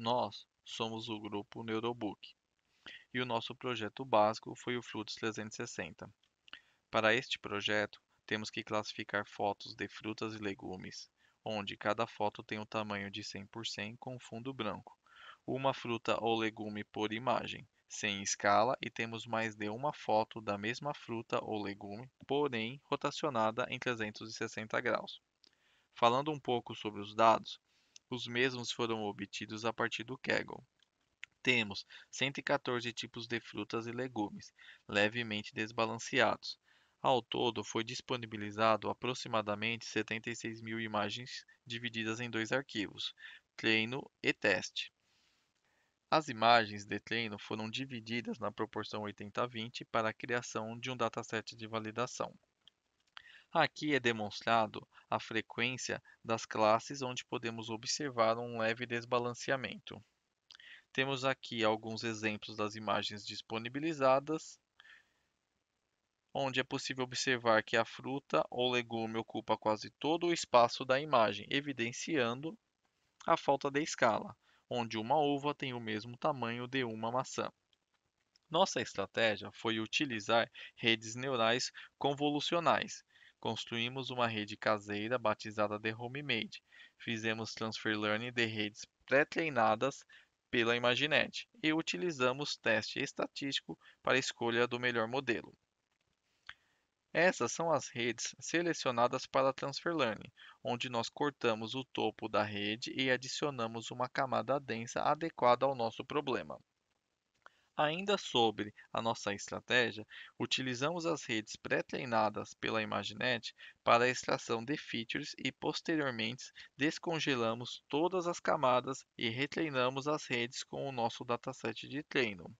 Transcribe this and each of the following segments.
Nós somos o grupo Neurobook e o nosso projeto básico foi o Frutos 360. Para este projeto, temos que classificar fotos de frutas e legumes, onde cada foto tem o um tamanho de 100% com fundo branco, uma fruta ou legume por imagem, sem escala e temos mais de uma foto da mesma fruta ou legume, porém rotacionada em 360 graus. Falando um pouco sobre os dados, os mesmos foram obtidos a partir do Kaggle. Temos 114 tipos de frutas e legumes, levemente desbalanceados. Ao todo, foi disponibilizado aproximadamente 76 mil imagens divididas em dois arquivos, treino e teste. As imagens de treino foram divididas na proporção 80-20 para a criação de um dataset de validação. Aqui é demonstrado a frequência das classes onde podemos observar um leve desbalanceamento. Temos aqui alguns exemplos das imagens disponibilizadas, onde é possível observar que a fruta ou legume ocupa quase todo o espaço da imagem, evidenciando a falta de escala, onde uma uva tem o mesmo tamanho de uma maçã. Nossa estratégia foi utilizar redes neurais convolucionais, Construímos uma rede caseira batizada de HomeMade. Fizemos transfer learning de redes pré-treinadas pela Imaginet e utilizamos teste estatístico para a escolha do melhor modelo. Essas são as redes selecionadas para Transfer Learning, onde nós cortamos o topo da rede e adicionamos uma camada densa adequada ao nosso problema. Ainda sobre a nossa estratégia, utilizamos as redes pré-treinadas pela ImagiNet para a extração de features e posteriormente descongelamos todas as camadas e retreinamos as redes com o nosso dataset de treino.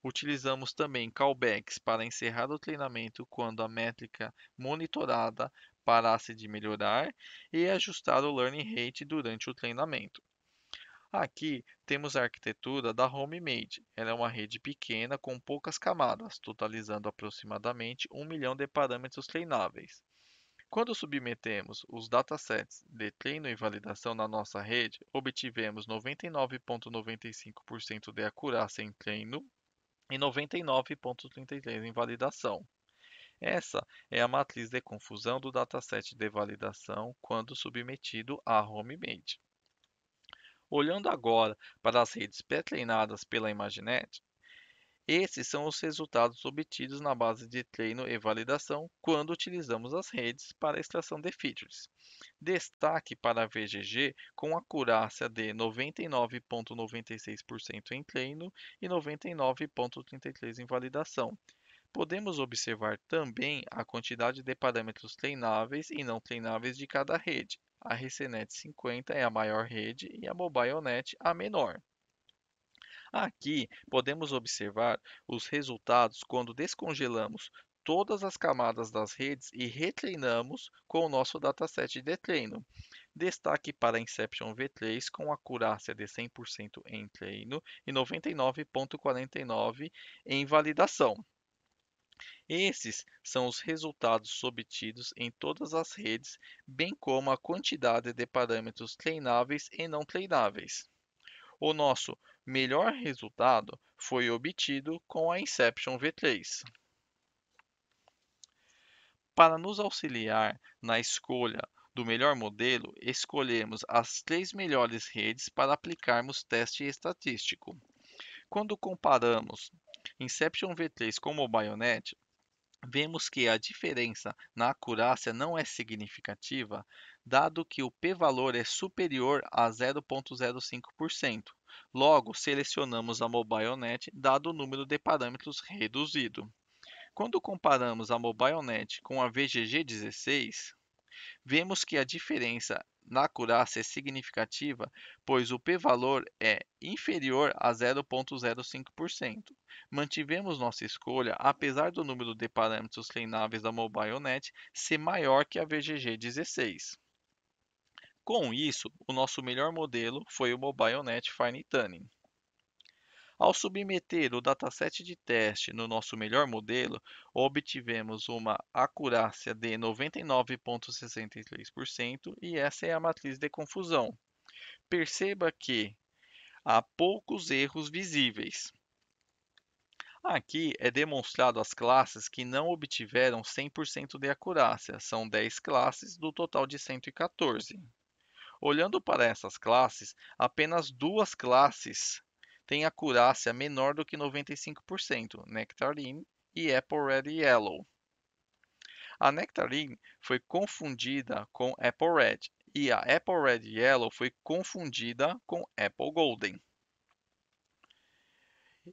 Utilizamos também callbacks para encerrar o treinamento quando a métrica monitorada parasse de melhorar e ajustar o learning rate durante o treinamento. Aqui temos a arquitetura da HomeMade. Ela é uma rede pequena com poucas camadas, totalizando aproximadamente 1 milhão de parâmetros treináveis. Quando submetemos os datasets de treino e validação na nossa rede, obtivemos 99,95% de acurácia em treino e 99,33% em validação. Essa é a matriz de confusão do dataset de validação quando submetido à HomeMade. Olhando agora para as redes pré-treinadas pela ImagiNet, esses são os resultados obtidos na base de treino e validação quando utilizamos as redes para extração de features. Destaque para a VGG com acurácia de 99,96% em treino e 99,33% em validação. Podemos observar também a quantidade de parâmetros treináveis e não treináveis de cada rede, a RCNet 50 é a maior rede e a MobileNet a menor. Aqui podemos observar os resultados quando descongelamos todas as camadas das redes e retreinamos com o nosso dataset de treino. Destaque para a Inception V3 com acurácia de 100% em treino e 99.49 em validação. Esses são os resultados obtidos em todas as redes, bem como a quantidade de parâmetros treináveis e não treináveis. O nosso melhor resultado foi obtido com a Inception V3. Para nos auxiliar na escolha do melhor modelo, escolhemos as três melhores redes para aplicarmos teste estatístico. Quando comparamos Inception V3 como Bayonet, vemos que a diferença na acurácia não é significativa, dado que o p-valor é superior a 0.05%. Logo, selecionamos a MobileNet, dado o número de parâmetros reduzido. Quando comparamos a MobileNet com a VGG16, vemos que a diferença na curaça é significativa, pois o p-valor é inferior a 0,05%. Mantivemos nossa escolha, apesar do número de parâmetros treináveis da MobileNet ser maior que a VGG16. Com isso, o nosso melhor modelo foi o MobileNet Fine Tuning. Ao submeter o dataset de teste no nosso melhor modelo, obtivemos uma acurácia de 99,63% e essa é a matriz de confusão. Perceba que há poucos erros visíveis. Aqui é demonstrado as classes que não obtiveram 100% de acurácia, são 10 classes do total de 114. Olhando para essas classes, apenas duas classes tem acurácia menor do que 95%, Nectarine e Apple Red Yellow. A Nectarine foi confundida com Apple Red e a Apple Red Yellow foi confundida com Apple Golden.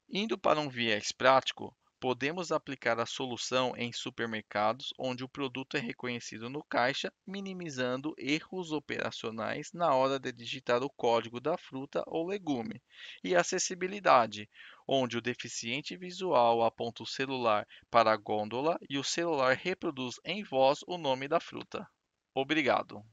Indo para um viés prático, Podemos aplicar a solução em supermercados onde o produto é reconhecido no caixa, minimizando erros operacionais na hora de digitar o código da fruta ou legume. E acessibilidade, onde o deficiente visual aponta o celular para a gôndola e o celular reproduz em voz o nome da fruta. Obrigado.